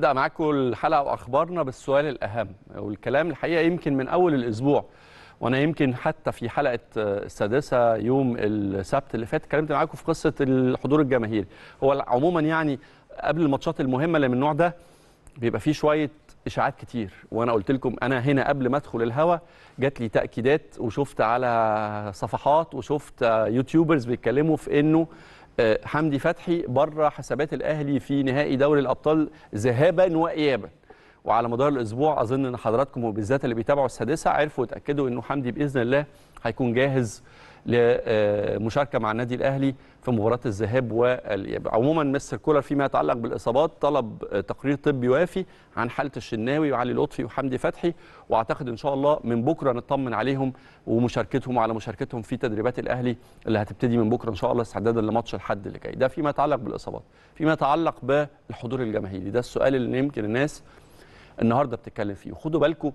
نبدا معاكم الحلقه واخبارنا بالسؤال الاهم والكلام الحقيقه يمكن من اول الاسبوع وانا يمكن حتى في حلقه السادسه يوم السبت اللي فات اتكلمت معاكم في قصه الحضور الجماهيري هو عموما يعني قبل الماتشات المهمه اللي من النوع ده بيبقى فيه شويه اشاعات كتير وانا قلت لكم انا هنا قبل ما ادخل الهوا جات لي تاكيدات وشفت على صفحات وشفت يوتيوبرز بيتكلموا في انه آه، حمدي فتحي بره حسابات الاهلي في نهائي دوري الابطال ذهابا وايابا وعلى مدار الاسبوع اظن ان حضراتكم وبالذات اللي بيتابعوا السادسه عرفوا وتاكدوا انه حمدي باذن الله هيكون جاهز لمشاركه مع النادي الاهلي في مباراه الذهاب والاياب عموما مستر كولر فيما يتعلق بالاصابات طلب تقرير طبي وافي عن حاله الشناوي وعلي لطفي وحمدي فتحي واعتقد ان شاء الله من بكره نطمن عليهم ومشاركتهم وعلى مشاركتهم في تدريبات الاهلي اللي هتبتدي من بكره ان شاء الله استعدادا لماتش الحد اللي جاي ده فيما يتعلق بالاصابات فيما يتعلق بالحضور الجماهيري ده السؤال اللي يمكن الناس النهارده بتتكلم فيه وخدوا بالكم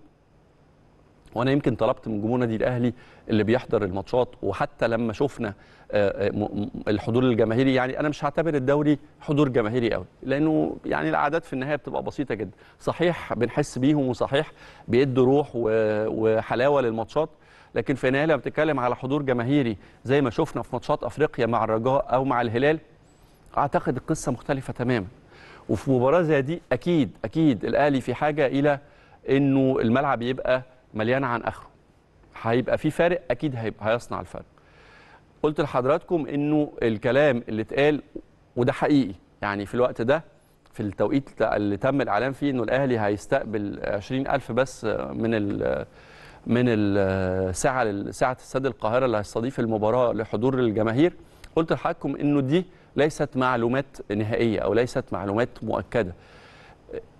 وانا يمكن طلبت من جمهور النادي الاهلي اللي بيحضر الماتشات وحتى لما شفنا آه، آه، الحضور الجماهيري يعني انا مش هعتبر الدوري حضور جماهيري قوي لانه يعني العادات في النهايه بتبقى بسيطه جدا صحيح بنحس بيهم وصحيح بيدوا روح وحلاوه للماتشات لكن في النهايه لما بتتكلم على حضور جماهيري زي ما شفنا في ماتشات افريقيا مع الرجاء او مع الهلال اعتقد القصه مختلفه تماما وفي مباراه زي دي اكيد اكيد الاهلي في حاجه الى انه الملعب يبقى مليان عن اخره هيبقى في فارق اكيد هيبقى هيصنع الفرق قلت لحضراتكم انه الكلام اللي اتقال وده حقيقي يعني في الوقت ده في التوقيت اللي تم الاعلان فيه انه الاهلي هيستقبل 20000 بس من من الساعه ساعه استاد القاهره اللي هيستضيف المباراه لحضور الجماهير قلت لحضراتكم انه دي ليست معلومات نهائيه او ليست معلومات مؤكده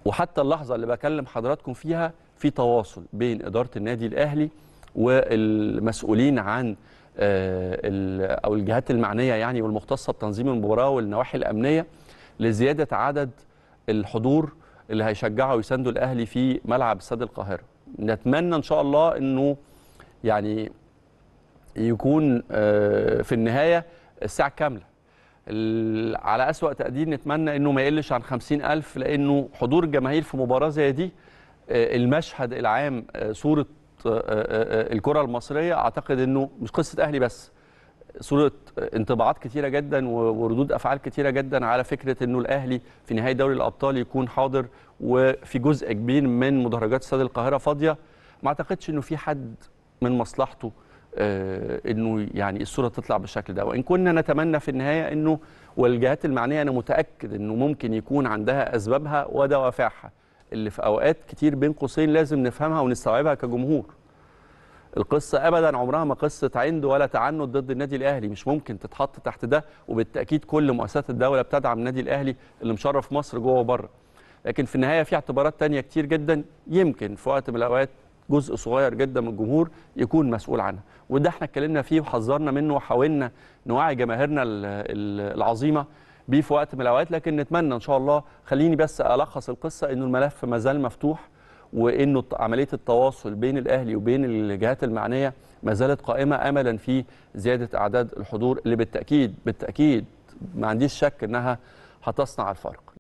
وحتى اللحظه اللي بكلم حضراتكم فيها في تواصل بين اداره النادي الاهلي والمسؤولين عن آه، او الجهات المعنيه يعني والمختصه بتنظيم المباراه والنواحي الامنيه لزياده عدد الحضور اللي هيشجعوا ويساندوا الاهلي في ملعب استاد القاهره نتمنى ان شاء الله انه يعني يكون آه، في النهايه الساعه كامله على اسوا تقدير نتمنى انه ما يقلش عن ألف لانه حضور الجماهير في مباراه زي دي آه، المشهد العام آه، صوره آه، الكره المصريه اعتقد انه مش قصه اهلي بس صوره انطباعات كتيره جدا وردود افعال كتيره جدا على فكره انه الاهلي في نهايه دوري الابطال يكون حاضر وفي جزء كبير من مدرجات استاد القاهره فاضيه ما اعتقدش انه في حد من مصلحته آه، انه يعني الصوره تطلع بالشكل ده وان كنا نتمنى في النهايه انه والجهات المعنيه انا متاكد انه ممكن يكون عندها اسبابها ودوافعها اللي في اوقات كتير بين قوسين لازم نفهمها ونستوعبها كجمهور القصه ابدا عمرها ما قصه عند ولا تعنت ضد النادي الاهلي مش ممكن تتحط تحت ده وبالتاكيد كل مؤسسات الدوله بتدعم النادي الاهلي اللي مشرف مصر جوه وبره لكن في النهايه في اعتبارات تانية كتير جدا يمكن في وقت من الاوقات جزء صغير جدا من الجمهور يكون مسؤول عنها وده احنا اتكلمنا فيه وحذرنا منه وحاولنا نوعي جماهيرنا العظيمه بيه في وقت من الاوقات لكن نتمنى ان شاء الله خليني بس الخص القصه انه الملف ما زال مفتوح وانه عمليه التواصل بين الاهلي وبين الجهات المعنيه ما زالت قائمه املا في زياده اعداد الحضور اللي بالتاكيد بالتاكيد ما عنديش شك انها هتصنع الفرق